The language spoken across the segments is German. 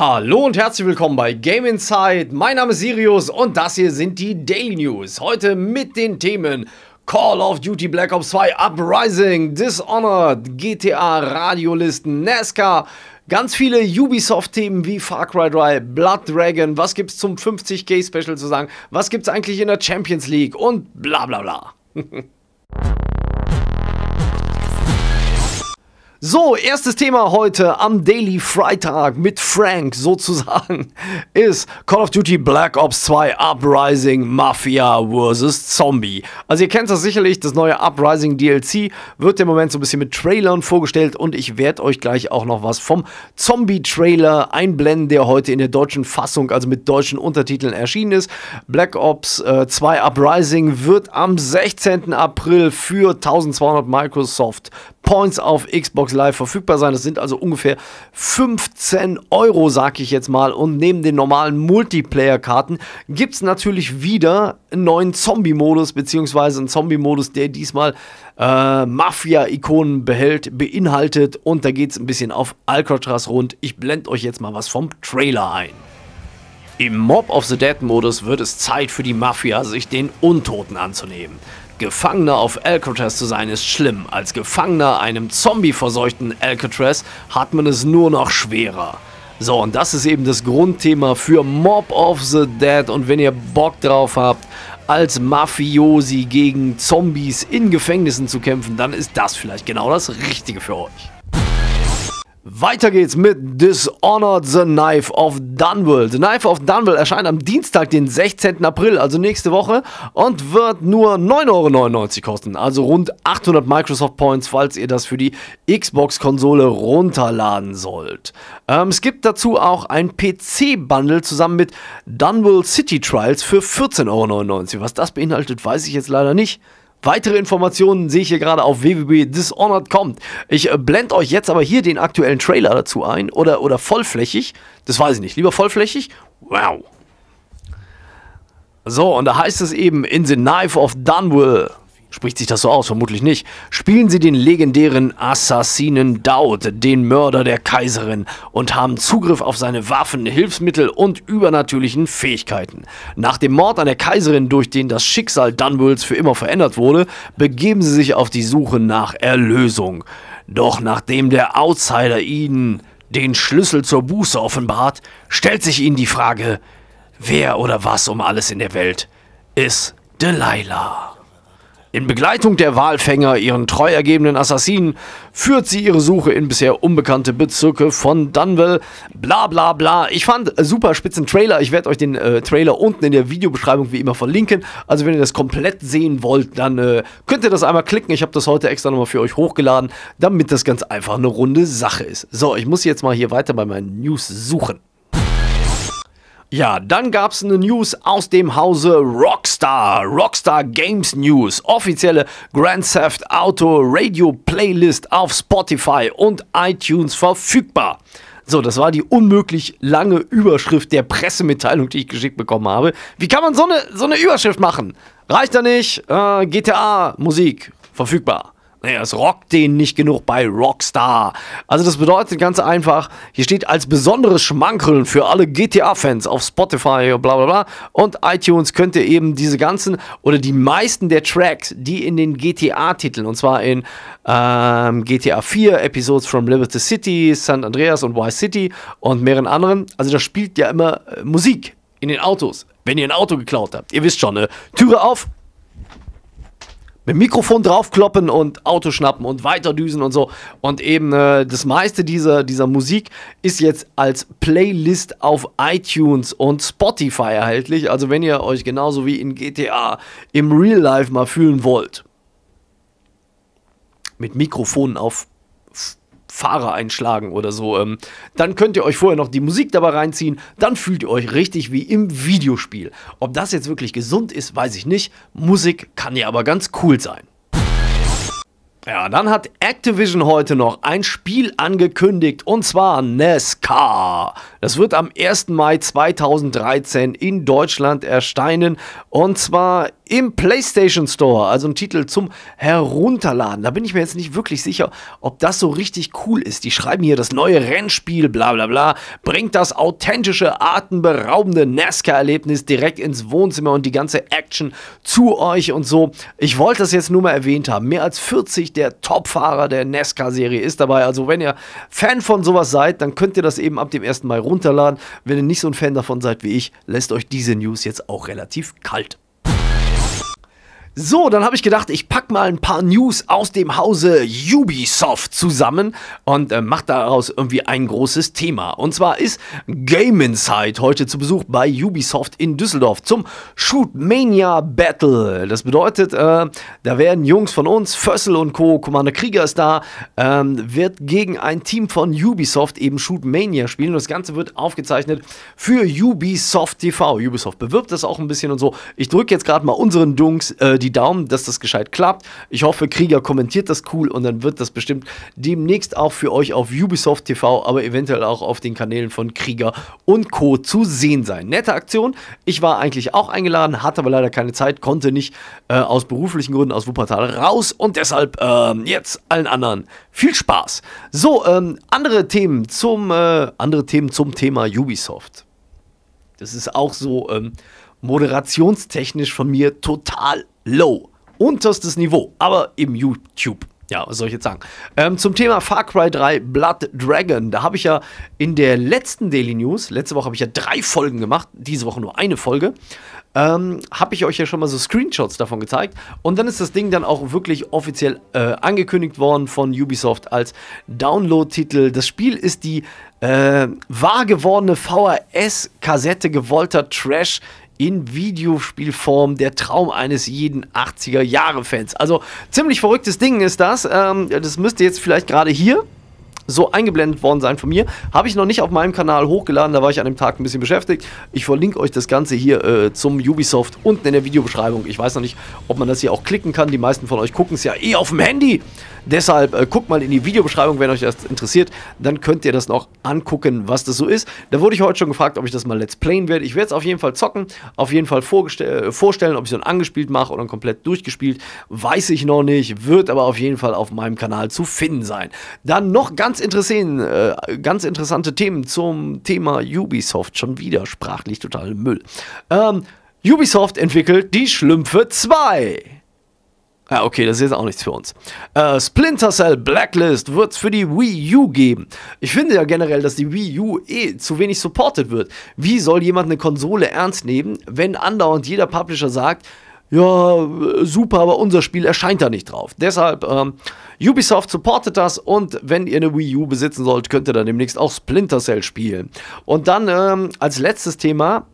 Hallo und herzlich willkommen bei Game Inside. Mein Name ist Sirius und das hier sind die Daily News. Heute mit den Themen Call of Duty Black Ops 2 Uprising, Dishonored, GTA Radiolisten, NASCAR, e ganz viele Ubisoft-Themen wie Far Cry 3, Blood Dragon, was gibt's zum 50k Special zu sagen, was gibt's eigentlich in der Champions League und bla bla bla. So, erstes Thema heute am Daily Freitag mit Frank sozusagen ist Call of Duty Black Ops 2 Uprising Mafia vs. Zombie. Also ihr kennt das sicherlich, das neue Uprising DLC wird im Moment so ein bisschen mit Trailern vorgestellt und ich werde euch gleich auch noch was vom Zombie-Trailer einblenden, der heute in der deutschen Fassung, also mit deutschen Untertiteln erschienen ist. Black Ops äh, 2 Uprising wird am 16. April für 1200 Microsoft Points auf Xbox Live verfügbar sein. Das sind also ungefähr 15 Euro, sag ich jetzt mal. Und neben den normalen Multiplayer-Karten gibt es natürlich wieder einen neuen Zombie-Modus, beziehungsweise einen Zombie-Modus, der diesmal äh, Mafia-Ikonen behält, beinhaltet. Und da geht es ein bisschen auf Alcatraz rund. Ich blende euch jetzt mal was vom Trailer ein. Im Mob of the Dead Modus wird es Zeit für die Mafia, sich den Untoten anzunehmen. Gefangener auf Alcatraz zu sein ist schlimm. Als Gefangener einem zombieverseuchten Alcatraz hat man es nur noch schwerer. So, und das ist eben das Grundthema für Mob of the Dead. Und wenn ihr Bock drauf habt, als Mafiosi gegen Zombies in Gefängnissen zu kämpfen, dann ist das vielleicht genau das Richtige für euch. Weiter geht's mit Dishonored the Knife of Dunwall. The Knife of Dunwall erscheint am Dienstag, den 16. April, also nächste Woche, und wird nur 9,99 Euro kosten, also rund 800 Microsoft Points, falls ihr das für die Xbox-Konsole runterladen sollt. Ähm, es gibt dazu auch ein PC-Bundle zusammen mit Dunwall City Trials für 14,99 Euro. Was das beinhaltet, weiß ich jetzt leider nicht. Weitere Informationen sehe ich hier gerade auf www.dishonored.com. Ich äh, blende euch jetzt aber hier den aktuellen Trailer dazu ein oder, oder vollflächig. Das weiß ich nicht. Lieber vollflächig? Wow. So, und da heißt es eben In the Knife of Dunwell. Spricht sich das so aus? Vermutlich nicht. Spielen sie den legendären Assassinen Daud, den Mörder der Kaiserin, und haben Zugriff auf seine Waffen, Hilfsmittel und übernatürlichen Fähigkeiten. Nach dem Mord an der Kaiserin, durch den das Schicksal Dunwills für immer verändert wurde, begeben sie sich auf die Suche nach Erlösung. Doch nachdem der Outsider ihnen den Schlüssel zur Buße offenbart, stellt sich ihnen die Frage, wer oder was um alles in der Welt ist Delilah? In Begleitung der Walfänger, ihren treu ergebenen Assassinen, führt sie ihre Suche in bisher unbekannte Bezirke von Dunwell. Bla bla bla. Ich fand super spitzen Trailer. Ich werde euch den äh, Trailer unten in der Videobeschreibung wie immer verlinken. Also wenn ihr das komplett sehen wollt, dann äh, könnt ihr das einmal klicken. Ich habe das heute extra nochmal für euch hochgeladen, damit das ganz einfach eine runde Sache ist. So, ich muss jetzt mal hier weiter bei meinen News suchen. Ja, dann gab es eine News aus dem Hause Rockstar. Rockstar Games News. Offizielle Grand Theft Auto Radio Playlist auf Spotify und iTunes verfügbar. So, das war die unmöglich lange Überschrift der Pressemitteilung, die ich geschickt bekommen habe. Wie kann man so eine, so eine Überschrift machen? Reicht da nicht? Äh, GTA Musik verfügbar. Naja, es rockt den nicht genug bei Rockstar. Also das bedeutet ganz einfach, hier steht als besonderes Schmankeln für alle GTA-Fans auf Spotify, bla bla bla und iTunes könnt ihr eben diese ganzen oder die meisten der Tracks, die in den GTA-Titeln, und zwar in ähm, GTA 4, Episodes from Liberty City, San Andreas und Y City und mehreren anderen, also da spielt ja immer äh, Musik in den Autos, wenn ihr ein Auto geklaut habt. Ihr wisst schon, ne? Türe auf, mit Mikrofon draufkloppen und Auto schnappen und weiterdüsen und so. Und eben äh, das meiste dieser, dieser Musik ist jetzt als Playlist auf iTunes und Spotify erhältlich. Also wenn ihr euch genauso wie in GTA im Real Life mal fühlen wollt. Mit Mikrofonen auf Fahrer einschlagen oder so. Ähm, dann könnt ihr euch vorher noch die Musik dabei reinziehen. Dann fühlt ihr euch richtig wie im Videospiel. Ob das jetzt wirklich gesund ist, weiß ich nicht. Musik kann ja aber ganz cool sein. Ja, dann hat Activision heute noch ein Spiel angekündigt und zwar NESCA. Das wird am 1. Mai 2013 in Deutschland erscheinen und zwar im PlayStation Store. Also ein Titel zum Herunterladen. Da bin ich mir jetzt nicht wirklich sicher, ob das so richtig cool ist. Die schreiben hier das neue Rennspiel, bla bla bla, bringt das authentische, atemberaubende NASCAR-Erlebnis direkt ins Wohnzimmer und die ganze Action zu euch und so. Ich wollte das jetzt nur mal erwähnt haben. Mehr als 40 der Top-Fahrer der NASCAR-Serie ist dabei. Also wenn ihr Fan von sowas seid, dann könnt ihr das eben ab dem ersten Mal runterladen. Wenn ihr nicht so ein Fan davon seid wie ich, lässt euch diese News jetzt auch relativ kalt. So, dann habe ich gedacht, ich packe mal ein paar News aus dem Hause Ubisoft zusammen und äh, mache daraus irgendwie ein großes Thema. Und zwar ist Game Inside heute zu Besuch bei Ubisoft in Düsseldorf zum Shoot Mania Battle. Das bedeutet, äh, da werden Jungs von uns, Fössel und Co., Commander Krieger ist da, äh, wird gegen ein Team von Ubisoft eben Shoot Mania spielen. Und das Ganze wird aufgezeichnet für Ubisoft TV. Ubisoft bewirbt das auch ein bisschen und so. Ich drücke jetzt gerade mal unseren Dunks, äh, die die Daumen, dass das gescheit klappt. Ich hoffe, Krieger kommentiert das cool und dann wird das bestimmt demnächst auch für euch auf Ubisoft TV, aber eventuell auch auf den Kanälen von Krieger und Co. zu sehen sein. Nette Aktion. Ich war eigentlich auch eingeladen, hatte aber leider keine Zeit, konnte nicht äh, aus beruflichen Gründen aus Wuppertal raus und deshalb ähm, jetzt allen anderen viel Spaß. So, ähm, andere Themen zum äh, andere Themen zum Thema Ubisoft. Das ist auch so ähm, moderationstechnisch von mir total Low. Unterstes Niveau, aber im YouTube. Ja, was soll ich jetzt sagen? Ähm, zum Thema Far Cry 3 Blood Dragon. Da habe ich ja in der letzten Daily News, letzte Woche habe ich ja drei Folgen gemacht, diese Woche nur eine Folge, ähm, habe ich euch ja schon mal so Screenshots davon gezeigt. Und dann ist das Ding dann auch wirklich offiziell äh, angekündigt worden von Ubisoft als Download-Titel. Das Spiel ist die äh, wahr gewordene VHS-Kassette gewollter Trash in Videospielform der Traum eines jeden 80er-Jahre-Fans. Also ziemlich verrücktes Ding ist das. Ähm, das müsste jetzt vielleicht gerade hier so eingeblendet worden sein von mir. Habe ich noch nicht auf meinem Kanal hochgeladen, da war ich an dem Tag ein bisschen beschäftigt. Ich verlinke euch das Ganze hier äh, zum Ubisoft unten in der Videobeschreibung. Ich weiß noch nicht, ob man das hier auch klicken kann. Die meisten von euch gucken es ja eh auf dem Handy. Deshalb äh, guckt mal in die Videobeschreibung, wenn euch das interessiert. Dann könnt ihr das noch angucken, was das so ist. Da wurde ich heute schon gefragt, ob ich das mal Let's Playen werde. Ich werde es auf jeden Fall zocken, auf jeden Fall äh, vorstellen, ob ich so ein angespielt mache oder ein komplett durchgespielt. Weiß ich noch nicht, wird aber auf jeden Fall auf meinem Kanal zu finden sein. Dann noch ganz, äh, ganz interessante Themen zum Thema Ubisoft. Schon wieder sprachlich total Müll. Ähm, Ubisoft entwickelt die Schlümpfe 2. Ja, ah, okay, das ist jetzt auch nichts für uns. Äh, Splinter Cell Blacklist wird es für die Wii U geben. Ich finde ja generell, dass die Wii U eh zu wenig supported wird. Wie soll jemand eine Konsole ernst nehmen, wenn andauernd jeder Publisher sagt, ja, super, aber unser Spiel erscheint da nicht drauf. Deshalb, ähm, Ubisoft supportet das und wenn ihr eine Wii U besitzen sollt, könnt ihr dann demnächst auch Splinter Cell spielen. Und dann ähm, als letztes Thema,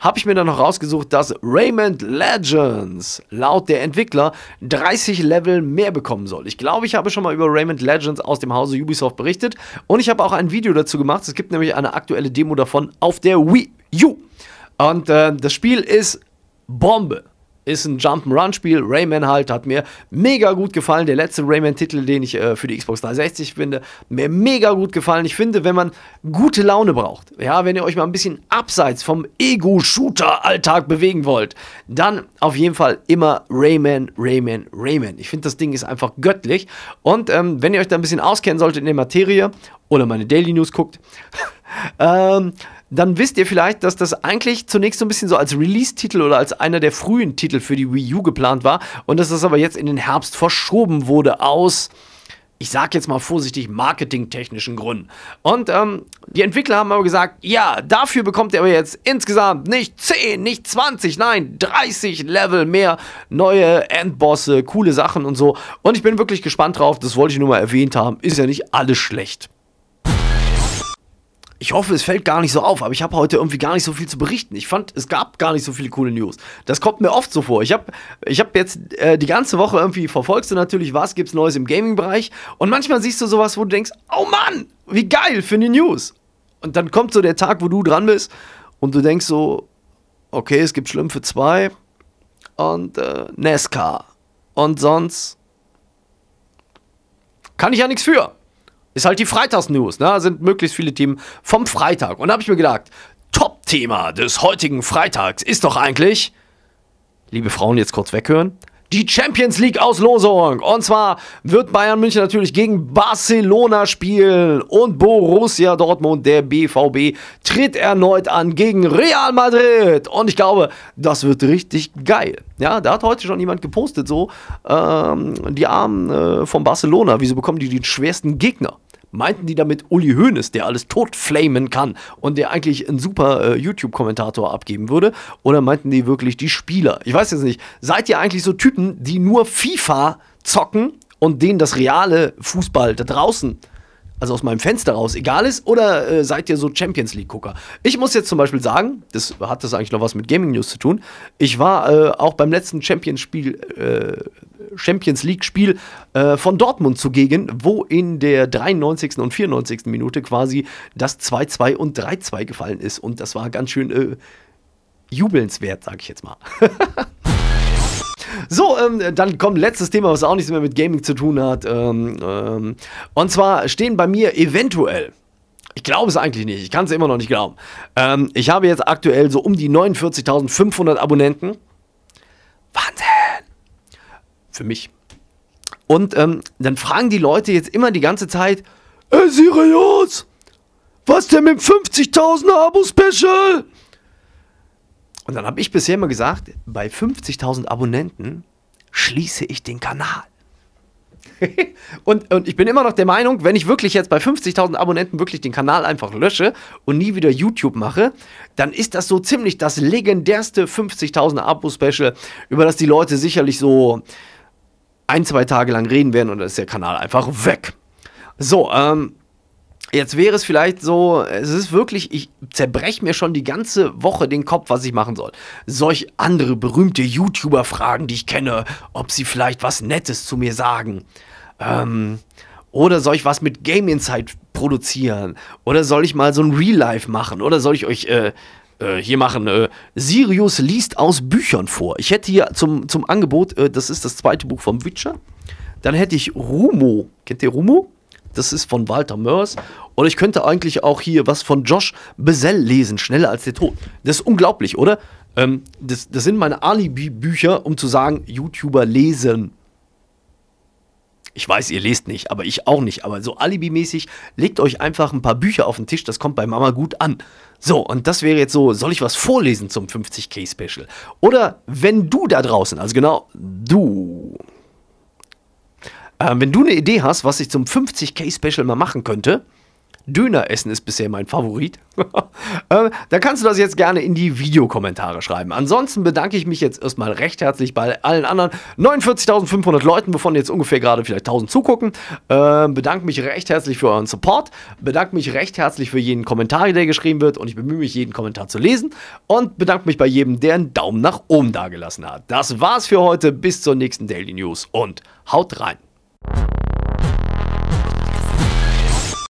habe ich mir dann noch rausgesucht, dass Raymond Legends laut der Entwickler 30 Level mehr bekommen soll. Ich glaube, ich habe schon mal über Raymond Legends aus dem Hause Ubisoft berichtet und ich habe auch ein Video dazu gemacht. Es gibt nämlich eine aktuelle Demo davon auf der Wii U. Und äh, das Spiel ist Bombe ist ein Jump'n'Run-Spiel. Rayman halt hat mir mega gut gefallen. Der letzte Rayman-Titel, den ich äh, für die Xbox 360 finde, mir mega gut gefallen. Ich finde, wenn man gute Laune braucht, ja, wenn ihr euch mal ein bisschen abseits vom Ego-Shooter-Alltag bewegen wollt, dann auf jeden Fall immer Rayman, Rayman, Rayman. Ich finde, das Ding ist einfach göttlich. Und ähm, wenn ihr euch da ein bisschen auskennen solltet in der Materie oder meine Daily News guckt, ähm, dann wisst ihr vielleicht, dass das eigentlich zunächst so ein bisschen so als Release-Titel oder als einer der frühen Titel für die Wii U geplant war und dass das aber jetzt in den Herbst verschoben wurde aus ich sag jetzt mal vorsichtig, marketingtechnischen Gründen. Und ähm, die Entwickler haben aber gesagt, ja, dafür bekommt ihr aber jetzt insgesamt nicht 10, nicht 20, nein, 30 Level mehr, neue Endbosse, coole Sachen und so. Und ich bin wirklich gespannt drauf, das wollte ich nur mal erwähnt haben, ist ja nicht alles schlecht ich hoffe, es fällt gar nicht so auf, aber ich habe heute irgendwie gar nicht so viel zu berichten. Ich fand, es gab gar nicht so viele coole News. Das kommt mir oft so vor. Ich habe ich hab jetzt äh, die ganze Woche irgendwie verfolgst du natürlich, was gibt's Neues im Gaming-Bereich. Und manchmal siehst du sowas, wo du denkst, oh Mann, wie geil für eine News. Und dann kommt so der Tag, wo du dran bist und du denkst so, okay, es gibt Schlimm für zwei und äh, Nesca. Und sonst kann ich ja nichts für ist halt die Freitags-News. Ne? Sind möglichst viele Themen vom Freitag. Und da habe ich mir gedacht, Top-Thema des heutigen Freitags ist doch eigentlich, liebe Frauen, jetzt kurz weghören, die Champions League Auslosung. Und zwar wird Bayern München natürlich gegen Barcelona spielen und Borussia Dortmund, der BVB, tritt erneut an gegen Real Madrid. Und ich glaube, das wird richtig geil. Ja, da hat heute schon jemand gepostet, so ähm, die Armen äh, von Barcelona, wieso bekommen die den schwersten Gegner? meinten die damit Uli Hoeneß, der alles totflamen kann und der eigentlich einen super äh, YouTube-Kommentator abgeben würde? Oder meinten die wirklich die Spieler? Ich weiß jetzt nicht. Seid ihr eigentlich so Typen, die nur FIFA zocken und denen das reale Fußball da draußen also aus meinem Fenster raus, egal ist, oder äh, seid ihr so Champions League-Gucker? Ich muss jetzt zum Beispiel sagen, das hat das eigentlich noch was mit Gaming News zu tun. Ich war äh, auch beim letzten Champions Spiel, äh, Champions League-Spiel äh, von Dortmund zugegen, wo in der 93. und 94. Minute quasi das 2-2 und 3-2 gefallen ist. Und das war ganz schön äh, jubelnswert, sag ich jetzt mal. So, ähm, dann kommt letztes Thema, was auch nichts mehr mit Gaming zu tun hat. Ähm, ähm, und zwar stehen bei mir eventuell. Ich glaube es eigentlich nicht. Ich kann es immer noch nicht glauben. Ähm, ich habe jetzt aktuell so um die 49.500 Abonnenten. Wahnsinn! für mich. Und ähm, dann fragen die Leute jetzt immer die ganze Zeit, ey äh, Sirius, was denn mit 50.000 Abo-Special? Und dann habe ich bisher immer gesagt, bei 50.000 Abonnenten schließe ich den Kanal. und, und ich bin immer noch der Meinung, wenn ich wirklich jetzt bei 50.000 Abonnenten wirklich den Kanal einfach lösche und nie wieder YouTube mache, dann ist das so ziemlich das legendärste 50.000 Abo-Special, über das die Leute sicherlich so ein, zwei Tage lang reden werden und dann ist der Kanal einfach weg. So, ähm, Jetzt wäre es vielleicht so, es ist wirklich, ich zerbreche mir schon die ganze Woche den Kopf, was ich machen soll. Solch andere berühmte YouTuber fragen, die ich kenne, ob sie vielleicht was Nettes zu mir sagen. Ähm, oder soll ich was mit Game Insight produzieren? Oder soll ich mal so ein Real Life machen? Oder soll ich euch äh, äh, hier machen, äh, Sirius liest aus Büchern vor. Ich hätte hier zum, zum Angebot, äh, das ist das zweite Buch vom Witcher. Dann hätte ich Rumo. Kennt ihr Rumo? Das ist von Walter Mörs. Oder ich könnte eigentlich auch hier was von Josh Besell lesen, Schneller als der Tod. Das ist unglaublich, oder? Ähm, das, das sind meine Alibi-Bücher, um zu sagen, YouTuber lesen ich weiß, ihr lest nicht, aber ich auch nicht. Aber so alibimäßig, legt euch einfach ein paar Bücher auf den Tisch, das kommt bei Mama gut an. So, und das wäre jetzt so, soll ich was vorlesen zum 50k-Special? Oder wenn du da draußen, also genau du, äh, wenn du eine Idee hast, was ich zum 50k-Special mal machen könnte, Döneressen ist bisher mein Favorit. äh, da kannst du das jetzt gerne in die Videokommentare schreiben. Ansonsten bedanke ich mich jetzt erstmal recht herzlich bei allen anderen 49.500 Leuten, wovon jetzt ungefähr gerade vielleicht 1000 zugucken. Äh, bedanke mich recht herzlich für euren Support. Bedanke mich recht herzlich für jeden Kommentar, der geschrieben wird. Und ich bemühe mich, jeden Kommentar zu lesen. Und bedanke mich bei jedem, der einen Daumen nach oben dagelassen hat. Das war's für heute. Bis zur nächsten Daily News und haut rein.